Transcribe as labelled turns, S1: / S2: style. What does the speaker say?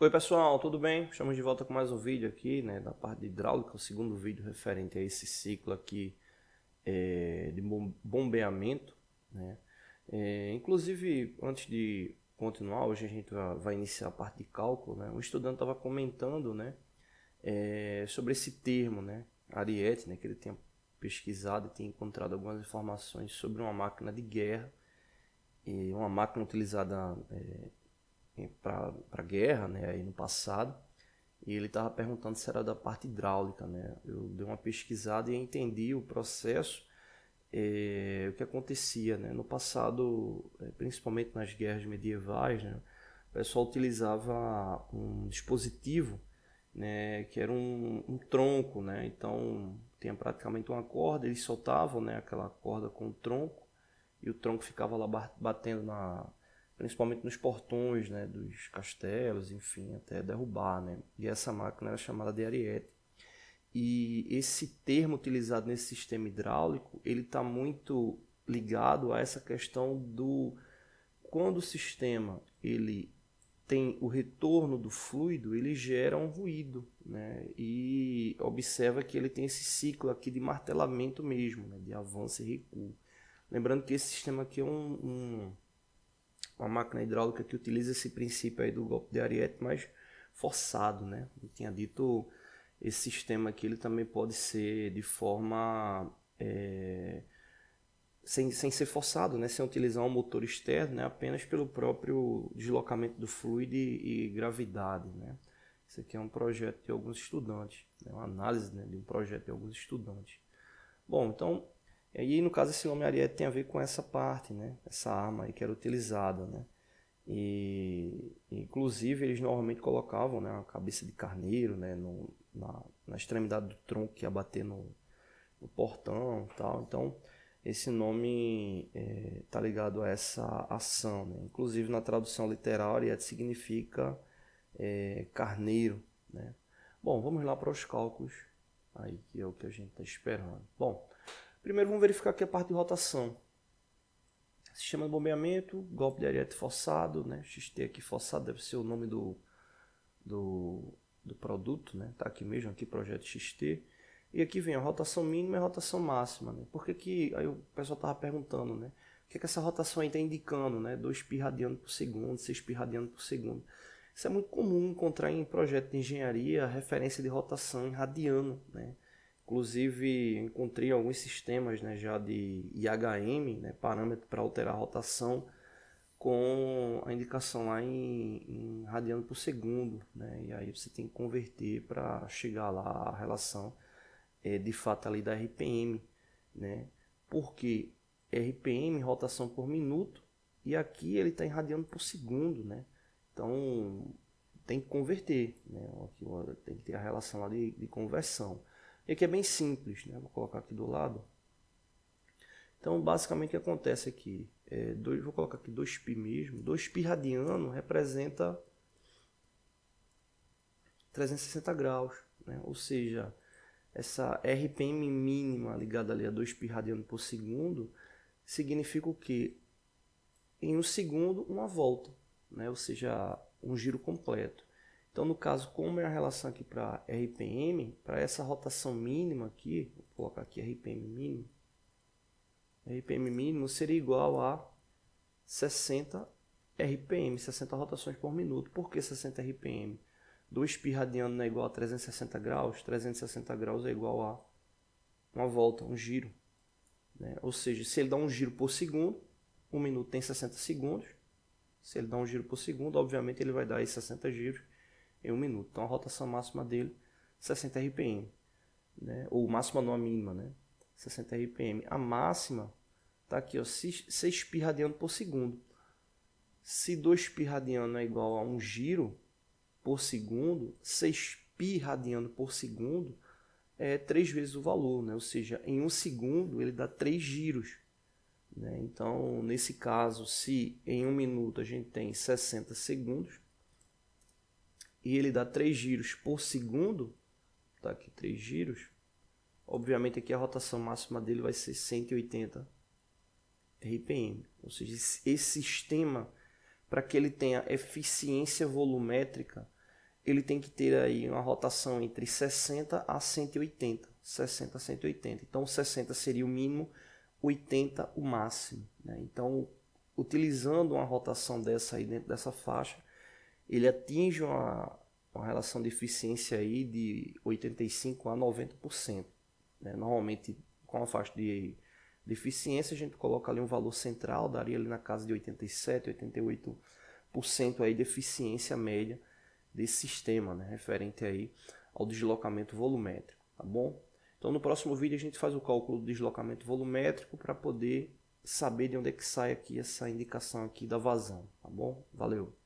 S1: Oi pessoal, tudo bem? Estamos de volta com mais um vídeo aqui, né, da parte de hidráulica, o segundo vídeo referente a esse ciclo aqui é, de bombeamento, né? É, inclusive, antes de continuar, hoje a gente vai iniciar a parte de cálculo, né? Um estudante estava comentando, né, é, sobre esse termo, né, Ariete, né, que ele tinha pesquisado e tinha encontrado algumas informações sobre uma máquina de guerra e uma máquina utilizada é, para a guerra, né, aí no passado, e ele estava perguntando se era da parte hidráulica, né? Eu dei uma pesquisada e entendi o processo, é, o que acontecia, né? No passado, eh, principalmente nas guerras medievais, né, o pessoal utilizava um dispositivo, né, que era um, um tronco, né? Então tinha praticamente uma corda, eles soltavam, né, aquela corda com o tronco e o tronco ficava lá batendo na, principalmente nos portões né, dos castelos, enfim, até derrubar. Né? E essa máquina era chamada de ariete. E esse termo utilizado nesse sistema hidráulico, ele está muito ligado a essa questão do quando o sistema ele tem o retorno do fluido, ele gera um ruído, né? E observa que ele tem esse ciclo aqui de martelamento mesmo, né? de avanço e recuo. Lembrando que esse sistema aqui é um, um uma máquina hidráulica que utiliza esse princípio aí do golpe de ariete, mas forçado, né? Eu tinha dito esse sistema aqui ele também pode ser de forma é, sem, sem ser forçado, né? Sem utilizar um motor externo, né? Apenas pelo próprio deslocamento do fluido e, e gravidade, né? Isso aqui é um projeto de alguns estudantes, é né? uma análise né? de um projeto de alguns estudantes. Bom, então e aí, no caso, esse nome ariete tem a ver com essa parte, né? Essa arma aí que era utilizada, né? E, inclusive, eles normalmente colocavam né, a cabeça de carneiro né, no, na, na extremidade do tronco que ia bater no, no portão tal. Então, esse nome está é, tá ligado a essa ação. Né? Inclusive, na tradução literal, Ariete é, significa é, carneiro. Né? Bom, vamos lá para os cálculos, aí que é o que a gente está esperando. Bom, Primeiro vamos verificar aqui a parte de rotação. Sistema de bombeamento, golpe de ariete forçado, né? XT aqui forçado deve ser o nome do, do, do produto, né? Tá aqui mesmo, aqui projeto XT. E aqui vem a rotação mínima e a rotação máxima, né? Porque que aí o pessoal tava perguntando, né? O que, é que essa rotação aí está indicando, né? 2 pi radiano por segundo, 6 pi radiano por segundo. Isso é muito comum encontrar em projeto de engenharia referência de rotação em radiano, né? Inclusive, encontrei alguns sistemas né, já de IHM, né, parâmetro para alterar a rotação, com a indicação lá em, em radiano por segundo. Né, e aí você tem que converter para chegar lá a relação é, de fato ali da RPM. Né, porque RPM, rotação por minuto, e aqui ele está em radiano por segundo. Né, então tem que converter, né, tem que ter a relação lá de, de conversão. E aqui é bem simples, né? Vou colocar aqui do lado. Então, basicamente, o que acontece aqui? É, dois, vou colocar aqui 2π mesmo. 2π radiano representa 360 graus, né? Ou seja, essa RPM mínima ligada ali a 2π radiano por segundo significa o que? Em um segundo, uma volta, né? Ou seja, um giro completo. Então, no caso, como é a relação aqui para RPM, para essa rotação mínima aqui, vou colocar aqui RPM mínimo, RPM mínimo seria igual a 60 RPM, 60 rotações por minuto. Por que 60 RPM? Do pi radiano é igual a 360 graus, 360 graus é igual a uma volta, um giro. Né? Ou seja, se ele dá um giro por segundo, um minuto tem 60 segundos. Se ele dá um giro por segundo, obviamente ele vai dar aí 60 giros em um minuto. Então a rotação máxima dele 60 RPM, né? ou máxima não a mínima, né? 60 RPM. A máxima está aqui, ó, 6 pi radiano por segundo. Se 2 pi radiano é igual a 1 um giro por segundo, 6 pi radiano por segundo é 3 vezes o valor, né? ou seja, em 1 um segundo ele dá 3 giros. Né? Então, nesse caso, se em 1 um minuto a gente tem 60 segundos, e ele dá 3 giros por segundo, tá aqui 3 giros, obviamente aqui a rotação máxima dele vai ser 180 RPM. Ou seja, esse sistema, para que ele tenha eficiência volumétrica, ele tem que ter aí uma rotação entre 60 a 180. 60 a 180. Então 60 seria o mínimo, 80 o máximo. Né? Então, utilizando uma rotação dessa aí dentro dessa faixa, ele atinge uma, uma relação de eficiência aí de 85 a 90%. Né? Normalmente, com a faixa de, de eficiência, a gente coloca ali um valor central, daria ali na casa de 87, 88% aí de eficiência média desse sistema, né? referente aí ao deslocamento volumétrico, tá bom? Então, no próximo vídeo a gente faz o cálculo do deslocamento volumétrico para poder saber de onde é que sai aqui essa indicação aqui da vazão, tá bom? Valeu!